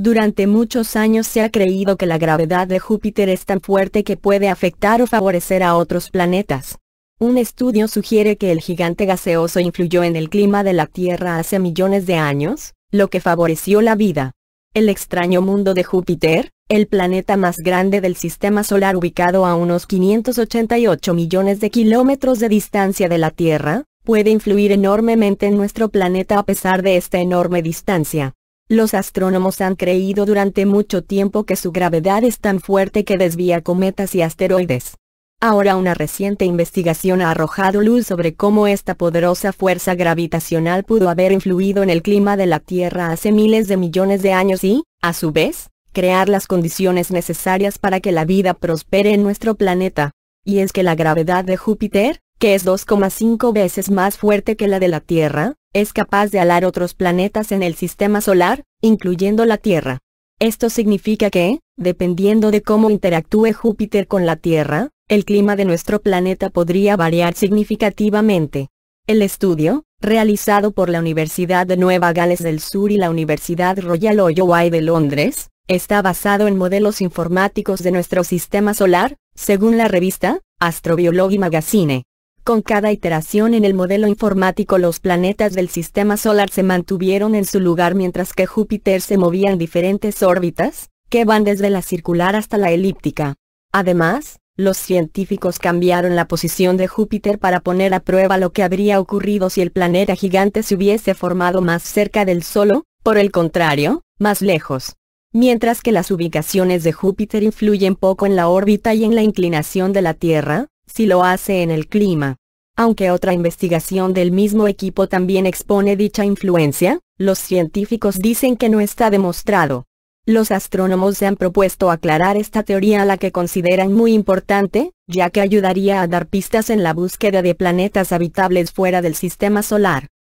Durante muchos años se ha creído que la gravedad de Júpiter es tan fuerte que puede afectar o favorecer a otros planetas. Un estudio sugiere que el gigante gaseoso influyó en el clima de la Tierra hace millones de años, lo que favoreció la vida. El extraño mundo de Júpiter, el planeta más grande del sistema solar ubicado a unos 588 millones de kilómetros de distancia de la Tierra, puede influir enormemente en nuestro planeta a pesar de esta enorme distancia. Los astrónomos han creído durante mucho tiempo que su gravedad es tan fuerte que desvía cometas y asteroides. Ahora una reciente investigación ha arrojado luz sobre cómo esta poderosa fuerza gravitacional pudo haber influido en el clima de la Tierra hace miles de millones de años y, a su vez, crear las condiciones necesarias para que la vida prospere en nuestro planeta. Y es que la gravedad de Júpiter, que es 2,5 veces más fuerte que la de la Tierra, es capaz de alar otros planetas en el sistema solar, incluyendo la Tierra. Esto significa que, dependiendo de cómo interactúe Júpiter con la Tierra, el clima de nuestro planeta podría variar significativamente. El estudio, realizado por la Universidad de Nueva Gales del Sur y la Universidad Royal Holloway de Londres, está basado en modelos informáticos de nuestro sistema solar, según la revista, Astrobiology Magazine. Con cada iteración en el modelo informático los planetas del sistema solar se mantuvieron en su lugar mientras que Júpiter se movía en diferentes órbitas, que van desde la circular hasta la elíptica. Además, los científicos cambiaron la posición de Júpiter para poner a prueba lo que habría ocurrido si el planeta gigante se hubiese formado más cerca del Sol, por el contrario, más lejos. Mientras que las ubicaciones de Júpiter influyen poco en la órbita y en la inclinación de la Tierra, si lo hace en el clima. Aunque otra investigación del mismo equipo también expone dicha influencia, los científicos dicen que no está demostrado. Los astrónomos se han propuesto aclarar esta teoría a la que consideran muy importante, ya que ayudaría a dar pistas en la búsqueda de planetas habitables fuera del sistema solar.